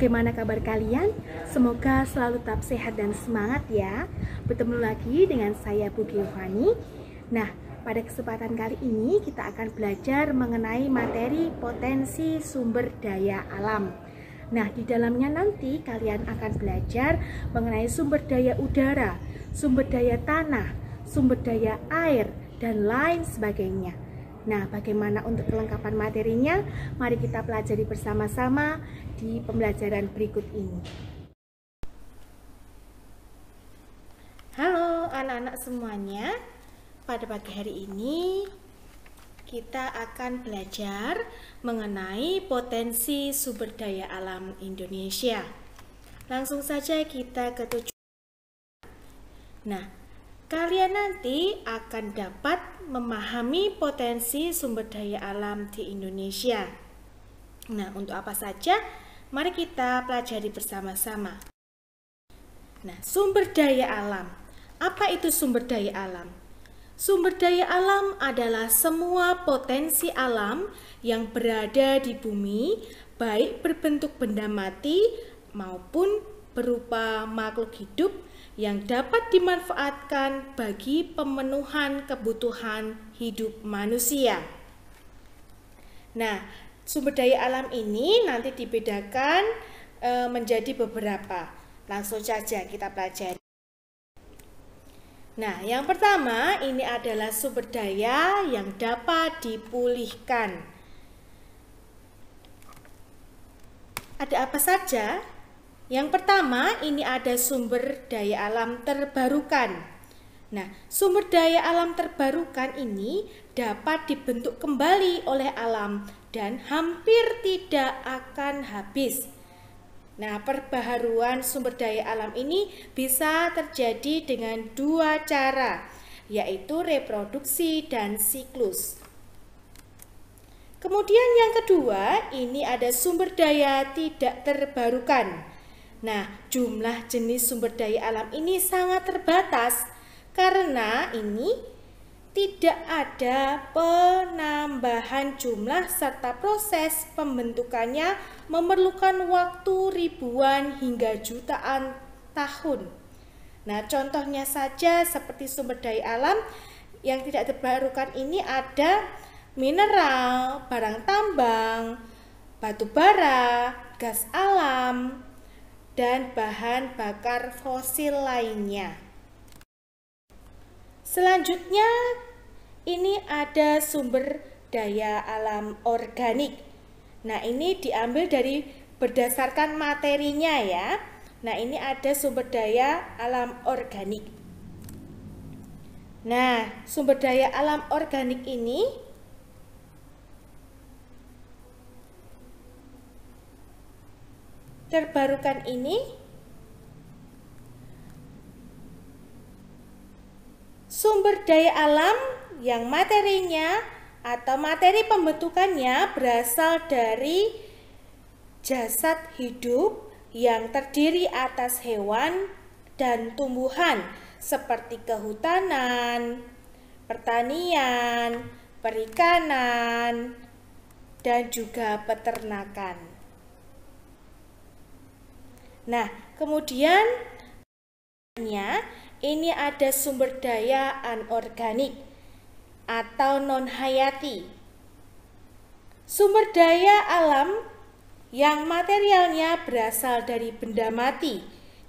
Bagaimana kabar kalian? Semoga selalu tetap sehat dan semangat ya. Bertemu lagi dengan saya Bu Giovanni. Nah, pada kesempatan kali ini kita akan belajar mengenai materi potensi sumber daya alam. Nah, di dalamnya nanti kalian akan belajar mengenai sumber daya udara, sumber daya tanah, sumber daya air, dan lain sebagainya. Nah, bagaimana untuk kelengkapan materinya? Mari kita pelajari bersama-sama di pembelajaran berikut ini. Halo anak-anak semuanya. Pada pagi hari ini kita akan belajar mengenai potensi sumber daya alam Indonesia. Langsung saja kita ke tujuan. Nah, kalian nanti akan dapat memahami potensi sumber daya alam di Indonesia. Nah, untuk apa saja? Mari kita pelajari bersama-sama. Nah, sumber daya alam. Apa itu sumber daya alam? Sumber daya alam adalah semua potensi alam yang berada di bumi, baik berbentuk benda mati maupun berupa makhluk hidup yang dapat dimanfaatkan bagi pemenuhan kebutuhan hidup manusia. Nah, sumber daya alam ini nanti dibedakan e, menjadi beberapa. Langsung saja kita pelajari. Nah, yang pertama ini adalah sumber daya yang dapat dipulihkan. Ada apa saja yang pertama, ini ada sumber daya alam terbarukan. Nah, sumber daya alam terbarukan ini dapat dibentuk kembali oleh alam dan hampir tidak akan habis. Nah, perbaharuan sumber daya alam ini bisa terjadi dengan dua cara, yaitu reproduksi dan siklus. Kemudian yang kedua, ini ada sumber daya tidak terbarukan. Nah, jumlah jenis sumber daya alam ini sangat terbatas karena ini tidak ada penambahan jumlah serta proses pembentukannya memerlukan waktu ribuan hingga jutaan tahun. Nah, contohnya saja seperti sumber daya alam yang tidak terbarukan ini ada mineral, barang tambang, batu bara, gas alam, dan bahan bakar fosil lainnya. Selanjutnya, ini ada sumber daya alam organik. Nah, ini diambil dari berdasarkan materinya ya. Nah, ini ada sumber daya alam organik. Nah, sumber daya alam organik ini terbarukan ini sumber daya alam yang materinya atau materi pembentukannya berasal dari jasad hidup yang terdiri atas hewan dan tumbuhan seperti kehutanan, pertanian, perikanan, dan juga peternakan. Nah, kemudian ini ada sumber daya anorganik atau non-hayati. Sumber daya alam yang materialnya berasal dari benda mati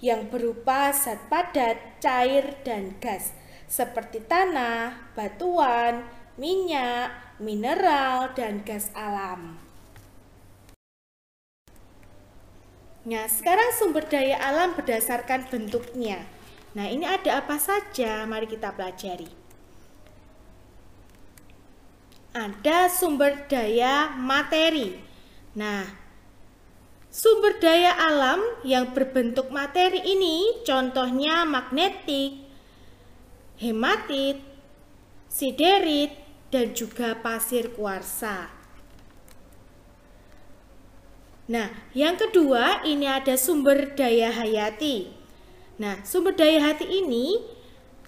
yang berupa zat padat, cair, dan gas seperti tanah, batuan, minyak, mineral, dan gas alam. Nah, sekarang sumber daya alam berdasarkan bentuknya. Nah, ini ada apa saja? Mari kita pelajari. Ada sumber daya materi. Nah, sumber daya alam yang berbentuk materi ini contohnya magnetik, hematit, siderit, dan juga pasir kuarsa. Nah, yang kedua ini ada sumber daya hayati. Nah, sumber daya hati ini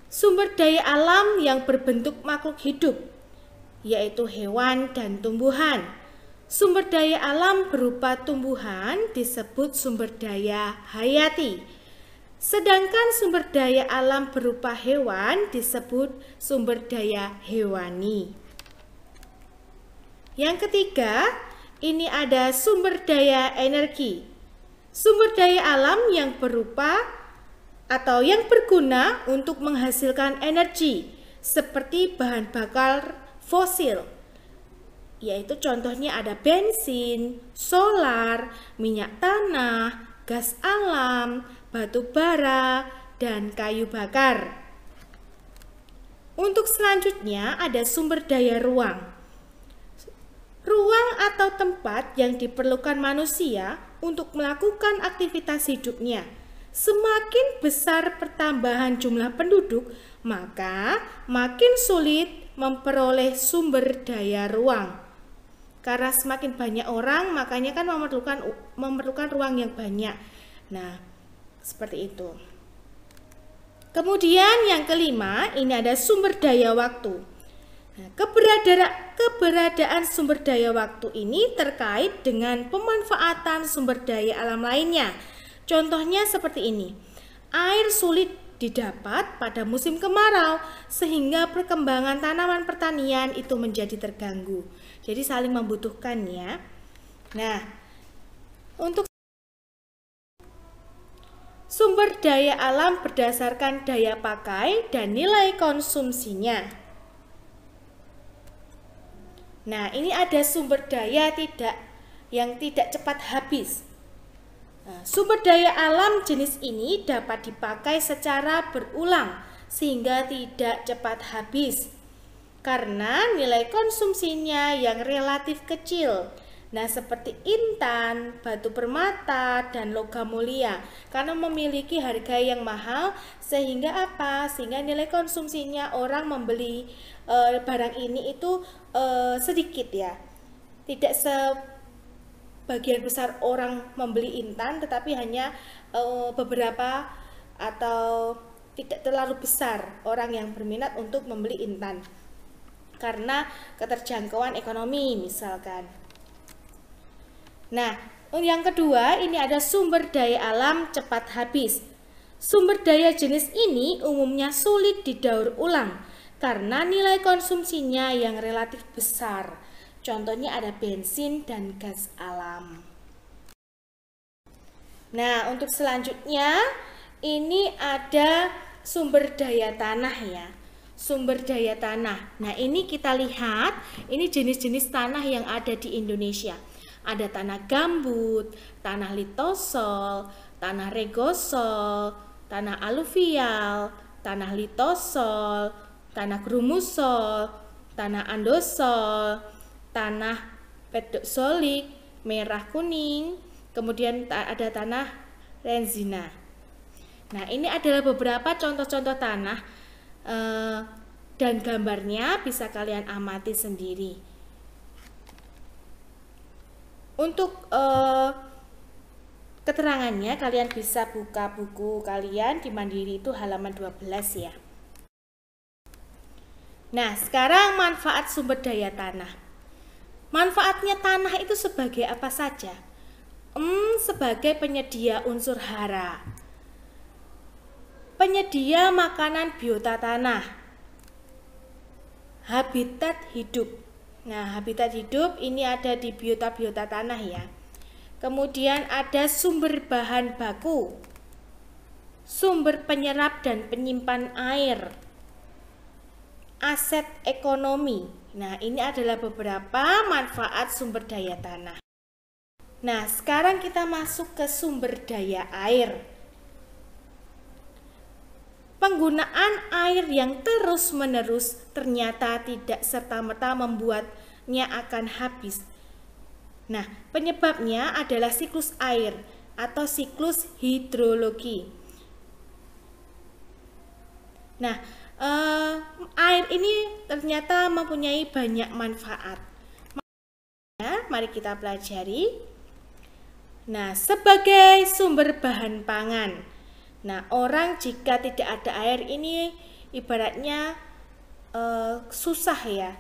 sumber daya alam yang berbentuk makhluk hidup, yaitu hewan dan tumbuhan. Sumber daya alam berupa tumbuhan disebut sumber daya hayati. Sedangkan sumber daya alam berupa hewan disebut sumber daya hewani. Yang ketiga, ini ada sumber daya energi. Sumber daya alam yang berupa atau yang berguna untuk menghasilkan energi seperti bahan bakar fosil. Yaitu contohnya ada bensin, solar, minyak tanah, gas alam, batu bara, dan kayu bakar. Untuk selanjutnya ada sumber daya ruang. Ruang atau tempat yang diperlukan manusia untuk melakukan aktivitas hidupnya. Semakin besar pertambahan jumlah penduduk, maka makin sulit memperoleh sumber daya ruang. Karena semakin banyak orang, makanya kan memerlukan memerlukan ruang yang banyak. Nah, seperti itu. Kemudian yang kelima, ini ada sumber daya waktu keberadaan, keberadaan sumber daya waktu ini terkait dengan pemanfaatan sumber daya alam lainnya. Contohnya seperti ini. Air sulit didapat pada musim kemarau sehingga perkembangan tanaman pertanian itu menjadi terganggu. Jadi saling membutuhkan ya. Nah, untuk sumber daya alam berdasarkan daya pakai dan nilai konsumsinya. Nah, ini ada sumber daya tidak yang tidak cepat habis. Nah, sumber daya alam jenis ini dapat dipakai secara berulang sehingga tidak cepat habis karena nilai konsumsinya yang relatif kecil Nah, seperti intan, batu permata, dan logam mulia, karena memiliki harga yang mahal, sehingga apa? Sehingga nilai konsumsinya orang membeli e, barang ini itu e, sedikit ya, tidak sebagian besar orang membeli intan, tetapi hanya e, beberapa atau tidak terlalu besar orang yang berminat untuk membeli intan karena keterjangkauan ekonomi misalkan. Nah, yang kedua ini ada sumber daya alam cepat habis. Sumber daya jenis ini umumnya sulit didaur ulang karena nilai konsumsinya yang relatif besar. Contohnya ada bensin dan gas alam. Nah, untuk selanjutnya ini ada sumber daya tanah ya sumber daya tanah. Nah, ini kita lihat, ini jenis-jenis tanah yang ada di Indonesia. Ada tanah gambut, tanah litosol, tanah regosol, tanah aluvial, tanah litosol, tanah grumusol, tanah andosol, tanah pedoksolik, merah kuning, kemudian ada tanah renzina. Nah, ini adalah beberapa contoh-contoh tanah eh, dan gambarnya bisa kalian amati sendiri. Untuk uh, keterangannya kalian bisa buka buku kalian di Mandiri itu halaman 12 ya. Nah, sekarang manfaat sumber daya tanah. Manfaatnya tanah itu sebagai apa saja? Hmm, sebagai penyedia unsur hara. Penyedia makanan biota tanah. Habitat hidup Nah, habitat hidup ini ada di biota-biota tanah ya. Kemudian ada sumber bahan baku, sumber penyerap dan penyimpan air, aset ekonomi. Nah, ini adalah beberapa manfaat sumber daya tanah. Nah, sekarang kita masuk ke sumber daya air. Penggunaan air yang terus-menerus ternyata tidak serta-merta membuatnya akan habis. Nah, penyebabnya adalah siklus air atau siklus hidrologi. Nah, eh, air ini ternyata mempunyai banyak manfaat. Mari kita pelajari. Nah, sebagai sumber bahan pangan. Nah, orang jika tidak ada air ini ibaratnya uh, susah ya.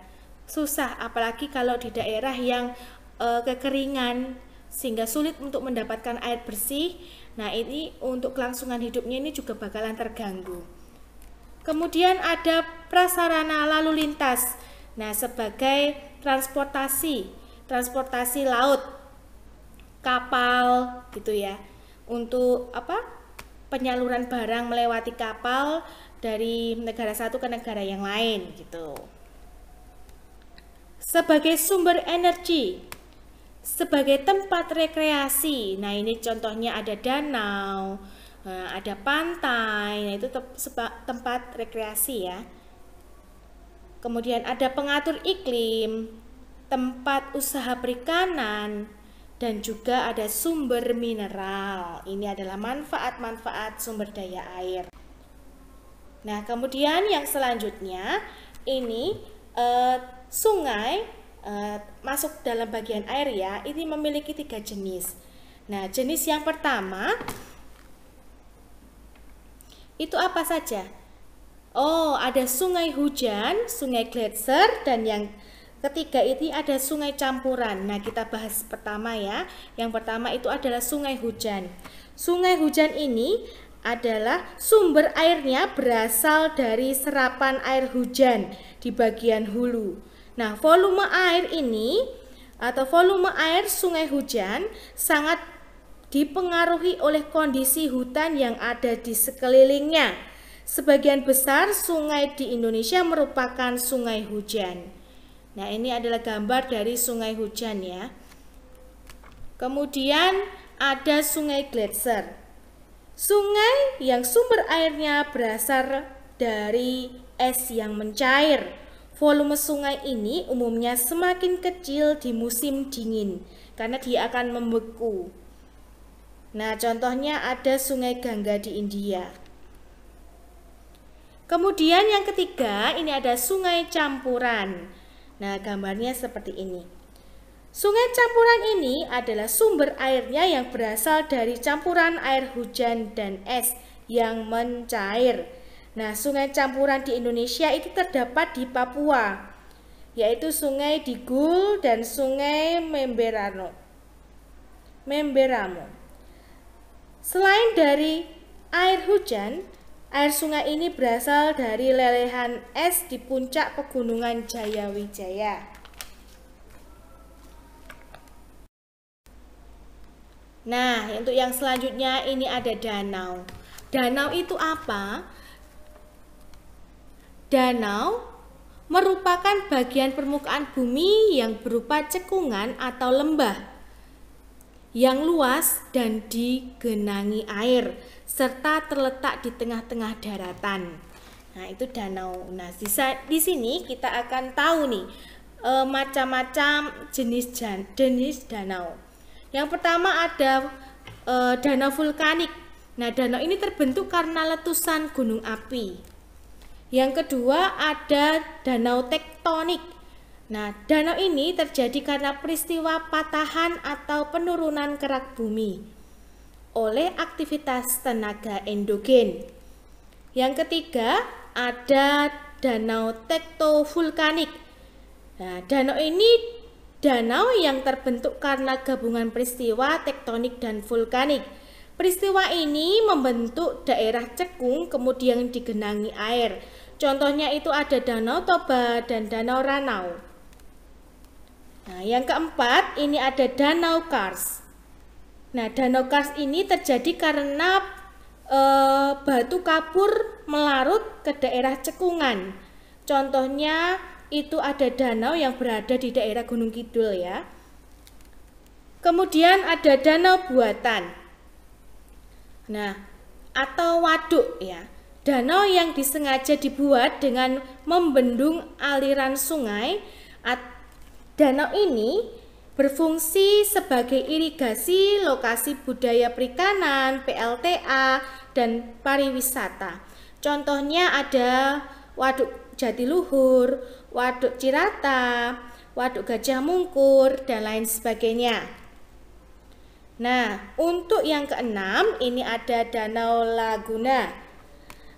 Susah apalagi kalau di daerah yang uh, kekeringan sehingga sulit untuk mendapatkan air bersih. Nah, ini untuk kelangsungan hidupnya ini juga bakalan terganggu. Kemudian ada prasarana lalu lintas. Nah, sebagai transportasi, transportasi laut, kapal gitu ya. Untuk apa? penyaluran barang melewati kapal dari negara satu ke negara yang lain gitu. Sebagai sumber energi, sebagai tempat rekreasi. Nah, ini contohnya ada danau, eh, ada pantai. Nah, itu tempat rekreasi ya. Kemudian ada pengatur iklim, tempat usaha perikanan, dan juga ada sumber mineral. Ini adalah manfaat-manfaat sumber daya air. Nah, kemudian yang selanjutnya ini e, sungai e, masuk dalam bagian air ya. Ini memiliki tiga jenis. Nah, jenis yang pertama itu apa saja? Oh, ada sungai hujan, sungai gletser, dan yang Ketiga ini ada sungai campuran. Nah, kita bahas pertama ya. Yang pertama itu adalah sungai hujan. Sungai hujan ini adalah sumber airnya berasal dari serapan air hujan di bagian hulu. Nah, volume air ini atau volume air sungai hujan sangat dipengaruhi oleh kondisi hutan yang ada di sekelilingnya. Sebagian besar sungai di Indonesia merupakan sungai hujan. Nah, ini adalah gambar dari sungai hujan ya. Kemudian ada sungai gletser. Sungai yang sumber airnya berasal dari es yang mencair. Volume sungai ini umumnya semakin kecil di musim dingin karena dia akan membeku. Nah, contohnya ada Sungai Gangga di India. Kemudian yang ketiga, ini ada sungai campuran. Nah, gambarnya seperti ini. Sungai campuran ini adalah sumber airnya yang berasal dari campuran air hujan dan es yang mencair. Nah, sungai campuran di Indonesia itu terdapat di Papua, yaitu Sungai Digul dan Sungai Memberano. Memberamo. Selain dari air hujan, Air sungai ini berasal dari lelehan es di puncak pegunungan Jayawijaya. Nah, untuk yang selanjutnya ini ada danau. Danau itu apa? Danau merupakan bagian permukaan bumi yang berupa cekungan atau lembah yang luas dan digenangi air serta terletak di tengah-tengah daratan. Nah, itu danau. Nah, di sini kita akan tahu nih e, macam-macam jenis jenis danau. Yang pertama ada e, danau vulkanik. Nah, danau ini terbentuk karena letusan gunung api. Yang kedua ada danau tektonik. Nah, danau ini terjadi karena peristiwa patahan atau penurunan kerak bumi oleh aktivitas tenaga endogen. Yang ketiga, ada danau tektovulkanik. Nah, danau ini danau yang terbentuk karena gabungan peristiwa tektonik dan vulkanik. Peristiwa ini membentuk daerah cekung kemudian digenangi air. Contohnya itu ada Danau Toba dan Danau Ranau. Nah, yang keempat ini ada Danau Kars. Nah, danau kars ini terjadi karena e, batu kapur melarut ke daerah cekungan. Contohnya itu ada danau yang berada di daerah Gunung Kidul ya. Kemudian ada danau buatan. Nah, atau waduk ya. Danau yang disengaja dibuat dengan membendung aliran sungai. danau ini berfungsi sebagai irigasi lokasi budaya perikanan, PLTA, dan pariwisata. Contohnya ada Waduk Jatiluhur, Waduk Cirata, Waduk Gajah Mungkur, dan lain sebagainya. Nah, untuk yang keenam ini ada Danau Laguna.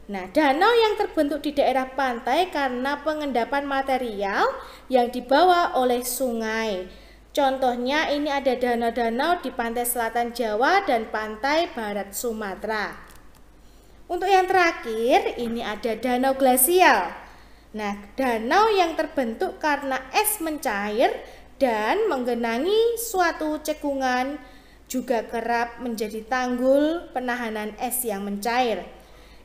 Nah, danau yang terbentuk di daerah pantai karena pengendapan material yang dibawa oleh sungai. Contohnya ini ada danau-danau di pantai selatan Jawa dan pantai barat Sumatera. Untuk yang terakhir, ini ada danau glasial. Nah, danau yang terbentuk karena es mencair dan menggenangi suatu cekungan juga kerap menjadi tanggul penahanan es yang mencair.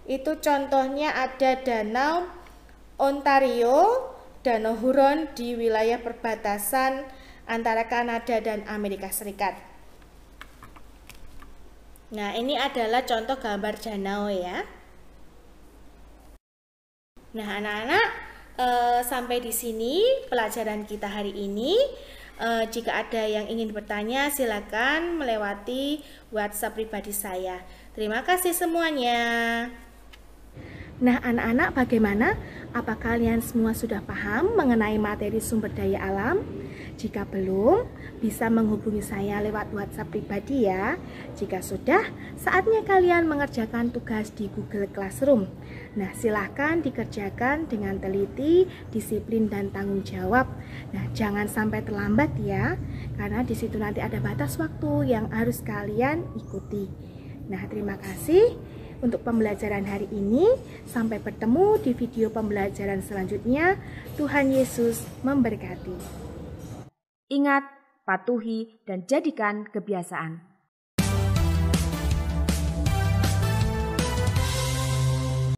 Itu contohnya ada danau Ontario, danau Huron di wilayah perbatasan antara Kanada dan Amerika Serikat. Nah, ini adalah contoh gambar Janau ya. Nah, anak-anak, e, sampai di sini pelajaran kita hari ini. E, jika ada yang ingin bertanya, silakan melewati WhatsApp pribadi saya. Terima kasih semuanya. Nah, anak-anak, bagaimana? Apa kalian semua sudah paham mengenai materi sumber daya alam? Jika belum, bisa menghubungi saya lewat WhatsApp pribadi ya. Jika sudah, saatnya kalian mengerjakan tugas di Google Classroom. Nah, silahkan dikerjakan dengan teliti, disiplin, dan tanggung jawab. Nah, jangan sampai terlambat ya, karena di situ nanti ada batas waktu yang harus kalian ikuti. Nah, terima kasih untuk pembelajaran hari ini. Sampai bertemu di video pembelajaran selanjutnya. Tuhan Yesus memberkati. Ingat, patuhi, dan jadikan kebiasaan.